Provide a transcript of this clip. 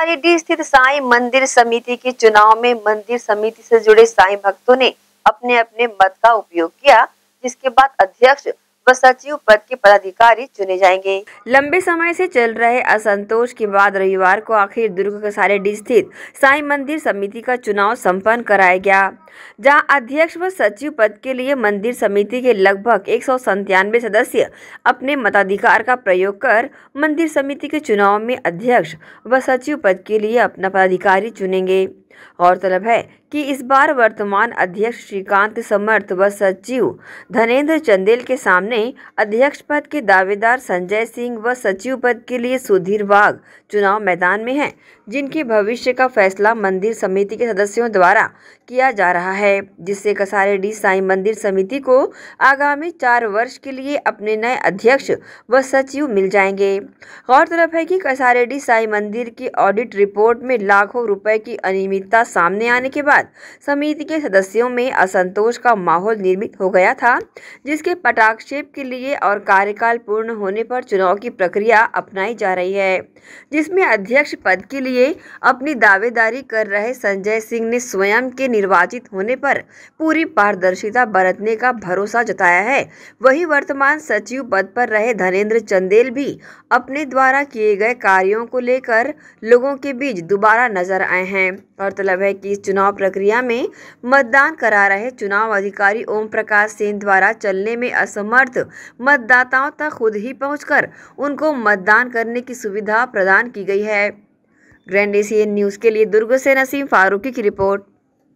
सीतारिडी स्थित साई मंदिर समिति के चुनाव में मंदिर समिति से जुड़े साई भक्तों ने अपने अपने मत का उपयोग किया जिसके बाद अध्यक्ष व सचिव पद के पदाधिकारी चुने जाएंगे लंबे समय से चल रहे असंतोष के बाद रविवार को आखिर दुर्ग डी स्थित साई मंदिर समिति का चुनाव संपन्न कराया गया जहां अध्यक्ष व सचिव पद के लिए मंदिर समिति के लगभग एक सदस्य अपने मताधिकार का प्रयोग कर मंदिर समिति के चुनाव में अध्यक्ष व सचिव पद के लिए अपना पदाधिकारी चुनेंगे गौरतलब है कि इस बार वर्तमान अध्यक्ष श्रीकांत समर्थ व सचिव धनेंद्र चंदेल के सामने अध्यक्ष पद के दावेदार संजय सिंह व सचिव पद के लिए सुधीर वाघ चुनाव मैदान में हैं जिनके भविष्य का फैसला मंदिर समिति के सदस्यों द्वारा किया जा रहा है जिससे कसारेडी साई मंदिर समिति को आगामी चार वर्ष के लिए अपने नए अध्यक्ष व सचिव मिल जाएंगे गौरतलब है कि डी साई मंदिर की ऑडिट रिपोर्ट में लाखों रुपए की अनियमितता सामने आने के बाद बाद समिति के सदस्यों में असंतोष का माहौल निर्मित हो गया था जिसके पटाक्षेप के लिए और कार्यकाल पूर्ण होने पर चुनाव की प्रक्रिया अपनाई जा रही है जिसमें अध्यक्ष पद के लिए अपनी दावेदारी कर रहे संजय सिंह ने स्वयं के निर्वाचित होने पर पूरी पारदर्शिता बरतने का भरोसा जताया है वही वर्तमान सचिव पद पर रहे धनेन्द्र चंदेल भी अपने द्वारा किए गए कार्यों को लेकर लोगों के बीच दोबारा नजर आए हैं गौरतलब है कि इस चुनाव प्रक्रिया में मतदान करा रहे चुनाव अधिकारी ओम प्रकाश सेन द्वारा चलने में असमर्थ मतदाताओं तक खुद ही पहुंचकर उनको मतदान करने की सुविधा प्रदान की गई है ग्रैंड एशियन न्यूज़ के लिए दुर्ग से नसीम फारूकी की रिपोर्ट